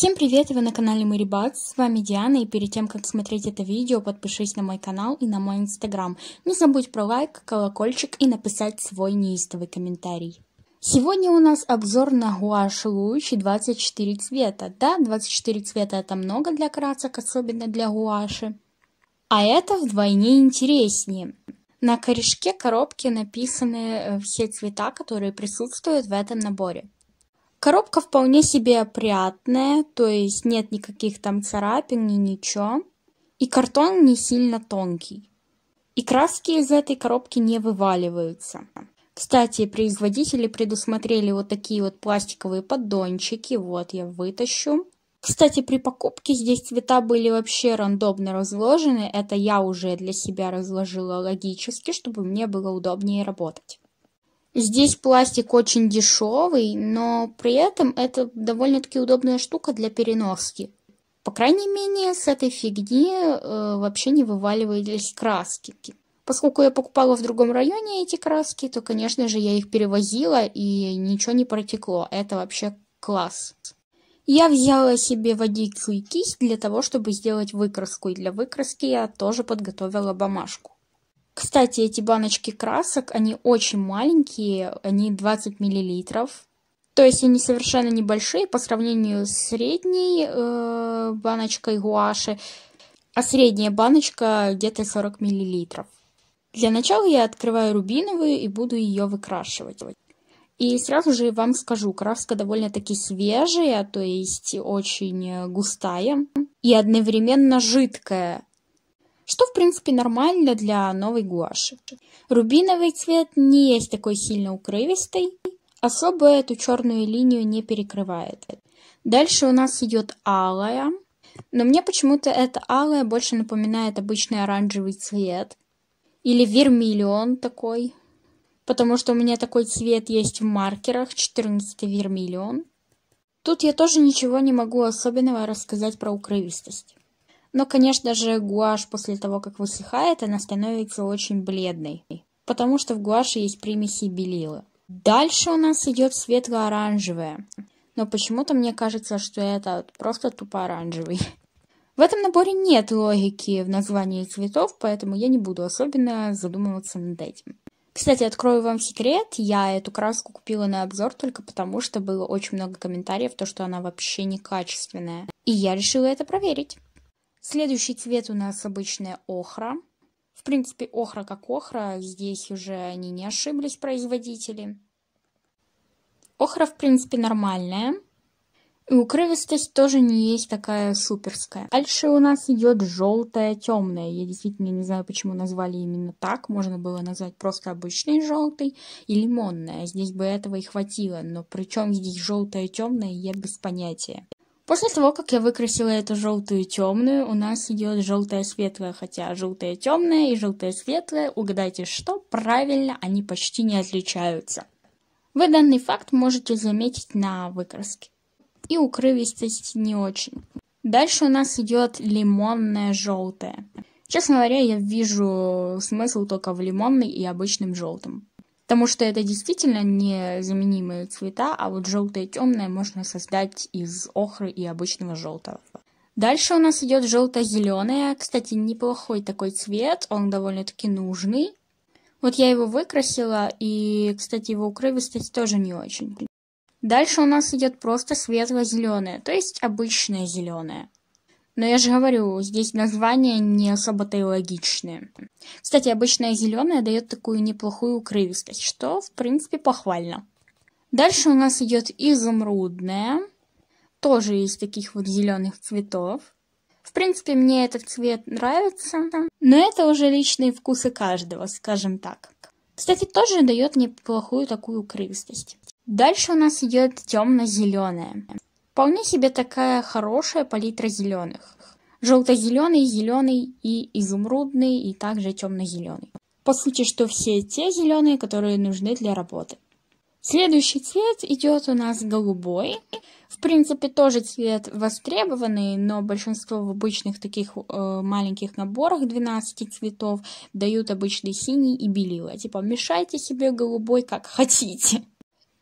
Всем привет, вы на канале Мэри с вами Диана, и перед тем, как смотреть это видео, подпишись на мой канал и на мой инстаграм. Не забудь про лайк, колокольчик и написать свой неистовый комментарий. Сегодня у нас обзор на гуашь луч 24 цвета. Да, 24 цвета это много для красок, особенно для гуаши. А это вдвойне интереснее. На корешке коробки написаны э, все цвета, которые присутствуют в этом наборе. Коробка вполне себе опрятная, то есть нет никаких там царапин, ни ничего. И картон не сильно тонкий. И краски из этой коробки не вываливаются. Кстати, производители предусмотрели вот такие вот пластиковые поддончики. Вот я вытащу. Кстати, при покупке здесь цвета были вообще рандомно разложены. Это я уже для себя разложила логически, чтобы мне было удобнее работать. Здесь пластик очень дешевый, но при этом это довольно-таки удобная штука для переноски. По крайней мере, с этой фигни э, вообще не вываливались краски. Поскольку я покупала в другом районе эти краски, то, конечно же, я их перевозила и ничего не протекло. Это вообще класс. Я взяла себе водичку и кисть для того, чтобы сделать выкраску. И для выкраски я тоже подготовила бумажку. Кстати, эти баночки красок, они очень маленькие, они 20 миллилитров. То есть они совершенно небольшие по сравнению с средней э, баночкой гуаши, а средняя баночка где-то 40 миллилитров. Для начала я открываю рубиновую и буду ее выкрашивать. И сразу же вам скажу, краска довольно-таки свежая, то есть очень э, густая и одновременно жидкая что в принципе нормально для новой гуаши. Рубиновый цвет не есть такой сильно укрывистый, особо эту черную линию не перекрывает. Дальше у нас идет алая, но мне почему-то эта алая больше напоминает обычный оранжевый цвет или вермиллион такой, потому что у меня такой цвет есть в маркерах 14 вермиллион. Тут я тоже ничего не могу особенного рассказать про укрывистость. Но, конечно же, гуашь после того, как высыхает, она становится очень бледной, потому что в гуаше есть примеси белила. Дальше у нас идет светло-оранжевое. Но почему-то мне кажется, что это просто тупо оранжевый. В этом наборе нет логики в названии цветов, поэтому я не буду особенно задумываться над этим. Кстати, открою вам секрет, я эту краску купила на обзор только потому, что было очень много комментариев, то, что она вообще некачественная. И я решила это проверить. Следующий цвет у нас обычная охра. В принципе, охра как охра, здесь уже они не ошиблись, производители. Охра, в принципе, нормальная. И укрывистость тоже не есть такая суперская. Дальше у нас идет желтая темная. Я действительно не знаю, почему назвали именно так. Можно было назвать просто обычный желтый и лимонная. Здесь бы этого и хватило. Но причем здесь желтая темная, я без понятия. После того, как я выкрасила эту желтую темную, у нас идет желтая светлая, хотя желтая темная и желтая светлая, угадайте что, правильно, они почти не отличаются. Вы данный факт можете заметить на выкраске. И укрывистость не очень. Дальше у нас идет лимонная желтая. Честно говоря, я вижу смысл только в лимонной и обычным желтом. Потому что это действительно незаменимые цвета, а вот желтое и темное можно создать из охры и обычного желтого. Дальше у нас идет желто-зеленое. Кстати, неплохой такой цвет, он довольно-таки нужный. Вот я его выкрасила, и, кстати, его укрывистость тоже не очень. Дальше у нас идет просто светло-зеленое, то есть обычное зеленое. Но я же говорю, здесь названия не особо-то и логичные. Кстати, обычная зеленая дает такую неплохую укрывистость, что, в принципе, похвально. Дальше у нас идет изумрудная. Тоже из таких вот зеленых цветов. В принципе, мне этот цвет нравится, но это уже личные вкусы каждого, скажем так. Кстати, тоже дает неплохую такую крыльстость. Дальше у нас идет темно-зеленая. Вполне себе такая хорошая палитра зеленых. Желто-зеленый, зеленый и изумрудный, и также темно-зеленый. По сути, что все те зеленые, которые нужны для работы. Следующий цвет идет у нас голубой. В принципе, тоже цвет востребованный, но большинство в обычных таких э, маленьких наборах 12 цветов дают обычный синий и белила. Типа, мешайте себе голубой как хотите.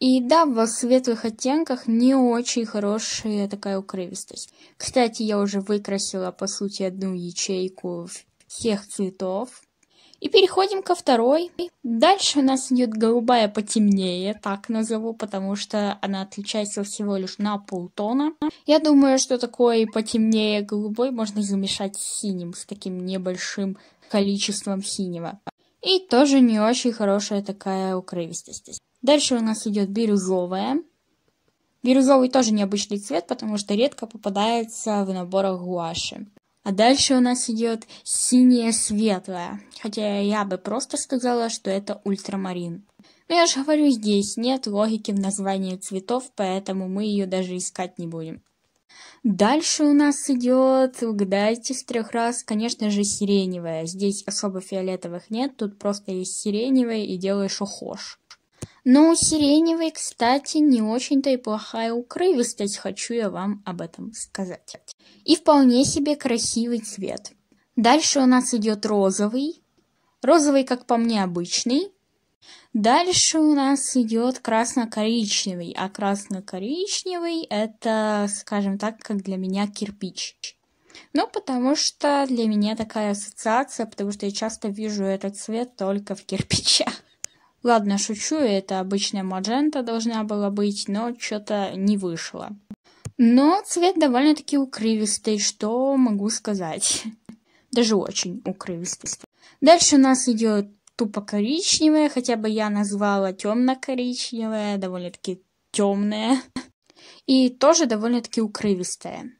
И да, в светлых оттенках не очень хорошая такая укрывистость. Кстати, я уже выкрасила, по сути, одну ячейку всех цветов. И переходим ко второй. Дальше у нас идет голубая потемнее, так назову, потому что она отличается всего лишь на полтона. Я думаю, что такое потемнее голубой можно замешать с синим, с таким небольшим количеством синего. И тоже не очень хорошая такая укрывистость. Дальше у нас идет бирюзовая. Бирюзовый тоже необычный цвет, потому что редко попадается в наборах гуаши. А дальше у нас идет синяя светлая. Хотя я бы просто сказала, что это ультрамарин. Но я же говорю, здесь нет логики в названии цветов, поэтому мы ее даже искать не будем. Дальше у нас идет, угадайте с трех раз, конечно же, сиреневая. Здесь особо фиолетовых нет, тут просто есть сиреневая и делаешь ухож. Но у Сиреневой, кстати, не очень-то и плохая укрывистость, хочу я вам об этом сказать. И вполне себе красивый цвет. Дальше у нас идет розовый. Розовый, как по мне, обычный. Дальше у нас идет красно-коричневый, а красно-коричневый это, скажем так, как для меня кирпич. Ну, потому что для меня такая ассоциация, потому что я часто вижу этот цвет только в кирпичах. Ладно, шучу, это обычная маджента должна была быть, но что-то не вышло. Но цвет довольно-таки укрывистый, что могу сказать. Даже очень укрывистый. Дальше у нас идет тупо коричневая, хотя бы я назвала темно-коричневая, довольно-таки темная. И тоже довольно-таки укрывистая.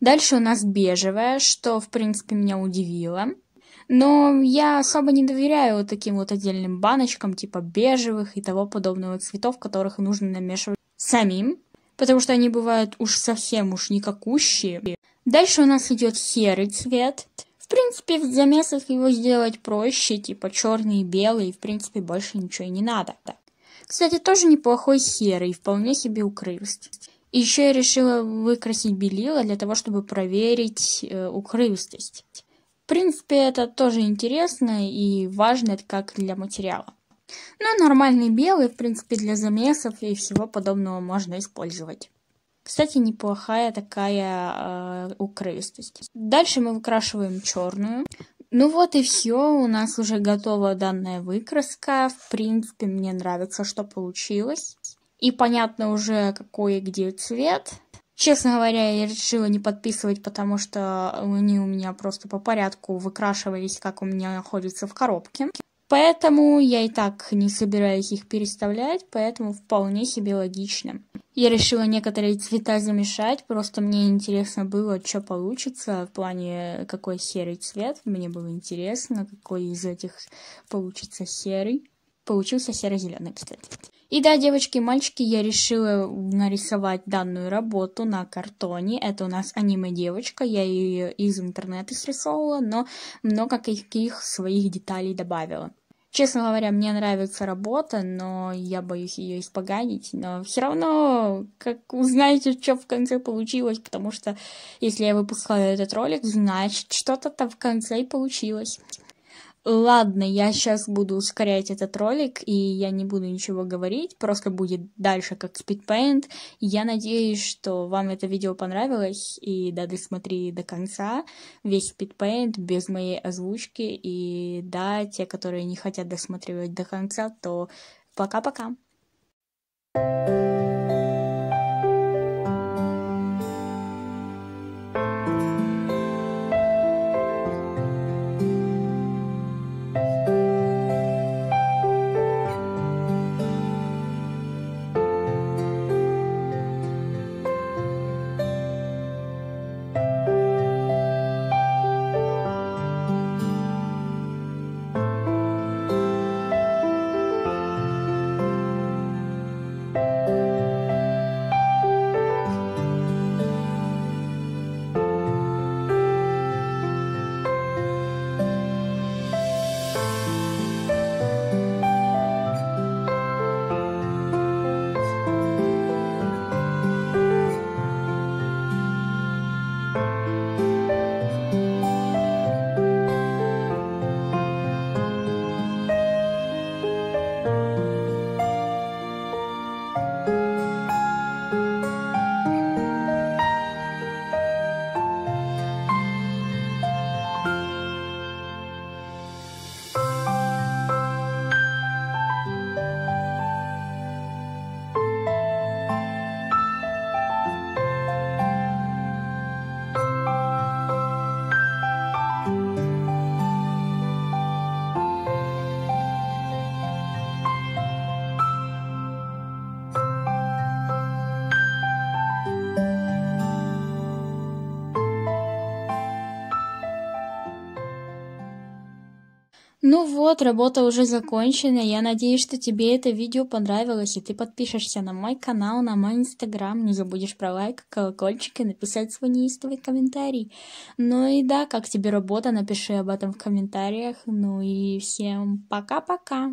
Дальше у нас бежевая, что, в принципе, меня удивило. Но я особо не доверяю вот таким вот отдельным баночкам, типа бежевых и того подобного цветов, которых нужно намешивать самим, потому что они бывают уж совсем уж никакущие. Дальше у нас идет серый цвет. В принципе, в замесах его сделать проще, типа черный и белый, и в принципе больше ничего и не надо. Кстати, тоже неплохой серый, вполне себе укрывость. Еще я решила выкрасить белила для того, чтобы проверить э, укрывистость. В принципе, это тоже интересно и важно, это как для материала. Но ну, нормальный белый, в принципе, для замесов и всего подобного можно использовать. Кстати, неплохая такая э, укрывистость. Дальше мы выкрашиваем черную. Ну вот и все, у нас уже готова данная выкраска. В принципе, мне нравится, что получилось. И понятно уже, какой и где цвет. Честно говоря, я решила не подписывать, потому что они у меня просто по порядку выкрашивались, как у меня находятся в коробке. Поэтому я и так не собираюсь их переставлять, поэтому вполне себе логично. Я решила некоторые цвета замешать, просто мне интересно было, что получится в плане, какой серый цвет. Мне было интересно, какой из этих получится серый. Получился серо-зеленый, кстати. И да, девочки и мальчики, я решила нарисовать данную работу на картоне. Это у нас аниме-девочка, я ее из интернета срисовывала, но много каких своих деталей добавила. Честно говоря, мне нравится работа, но я боюсь ее испоганить. Но все равно, как узнаете, что в конце получилось, потому что если я выпускаю этот ролик, значит, что-то там в конце и получилось. Ладно, я сейчас буду ускорять этот ролик, и я не буду ничего говорить, просто будет дальше как спидпейнт. Я надеюсь, что вам это видео понравилось, и да, досмотри до конца весь спидпейнт без моей озвучки, и да, те, которые не хотят досматривать до конца, то пока-пока. thank you Ну вот, работа уже закончена. Я надеюсь, что тебе это видео понравилось, и ты подпишешься на мой канал, на мой инстаграм. Не забудешь про лайк, колокольчик и написать свой неистовый комментарий. Ну и да, как тебе работа, напиши об этом в комментариях. Ну и всем пока-пока!